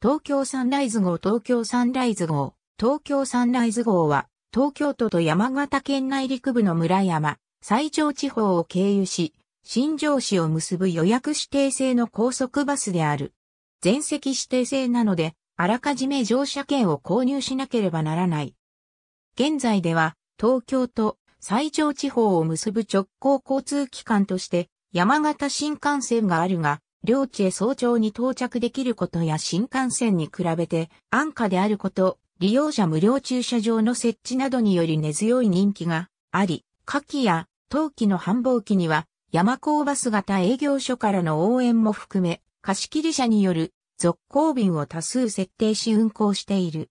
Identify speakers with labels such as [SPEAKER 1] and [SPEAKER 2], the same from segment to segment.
[SPEAKER 1] 東京サンライズ号東京サンライズ号東京サンライズ号は東京都と山形県内陸部の村山、西条地方を経由し、新庄市を結ぶ予約指定制の高速バスである。全席指定制なので、あらかじめ乗車券を購入しなければならない。現在では、東京と西条地方を結ぶ直行交通機関として、山形新幹線があるが、領地へ早朝に到着できることや新幹線に比べて安価であること、利用者無料駐車場の設置などにより根強い人気があり、夏季や冬季の繁忙期には山高バス型営業所からの応援も含め、貸切車による続行便を多数設定し運行している。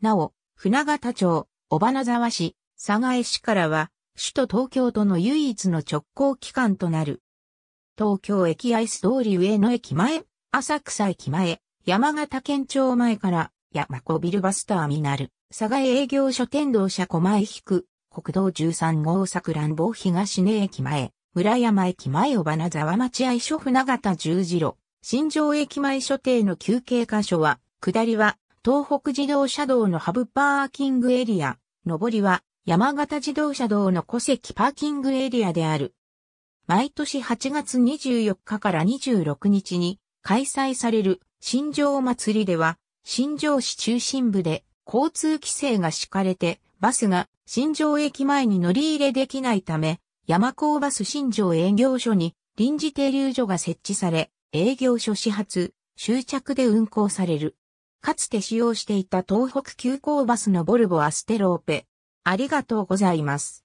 [SPEAKER 1] なお、船形町、小花沢市、佐賀江市からは、首都東京都の唯一の直行機関となる東京駅アイス通り上野駅前、浅草駅前、山形県庁前から、山子ビルバスターミナル、佐賀営業所天道車小前引く、国道13号桜ん坊東根駅前、村山駅前尾花沢町合所船形十字路、新城駅前所定の休憩箇所は、下りは、東北自動車道のハブパーキングエリア、上りは、山形自動車道の戸関パーキングエリアである。毎年8月24日から26日に開催される新庄祭りでは、新庄市中心部で交通規制が敷かれて、バスが新庄駅前に乗り入れできないため、山高バス新庄営業所に臨時停留所が設置され、営業所始発、終着で運行される。かつて使用していた東北急行バスのボルボアステローペ。ありが
[SPEAKER 2] とうございます。